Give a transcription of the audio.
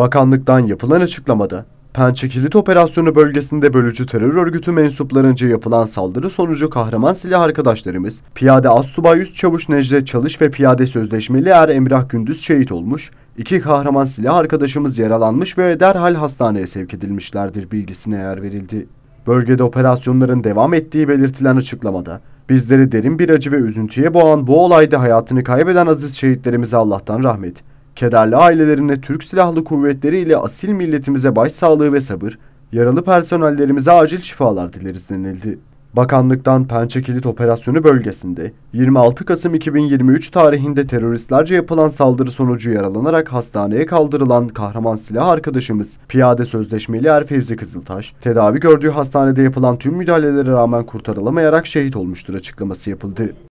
Bakanlıktan yapılan açıklamada, Pençe Kilit Operasyonu bölgesinde bölücü terör örgütü mensuplarınca yapılan saldırı sonucu kahraman silah arkadaşlarımız, piyade Assubay Üst Çavuş Necdet Çalış ve piyade sözleşmeli Er Emrah Gündüz şehit olmuş, iki kahraman silah arkadaşımız yaralanmış ve derhal hastaneye sevk edilmişlerdir bilgisine yer verildi. Bölgede operasyonların devam ettiği belirtilen açıklamada, bizleri derin bir acı ve üzüntüye boğan bu olayda hayatını kaybeden aziz şehitlerimize Allah'tan rahmet, Kederli ailelerine Türk Silahlı Kuvvetleri ile asil milletimize başsağlığı ve sabır, yaralı personellerimize acil şifalar dileriz denildi. Bakanlıktan Pençe Kilit Operasyonu bölgesinde 26 Kasım 2023 tarihinde teröristlerce yapılan saldırı sonucu yaralanarak hastaneye kaldırılan kahraman silah arkadaşımız Piyade Sözleşmeli Erfevzi Kızıltaş, tedavi gördüğü hastanede yapılan tüm müdahalelere rağmen kurtarılamayarak şehit olmuştur açıklaması yapıldı.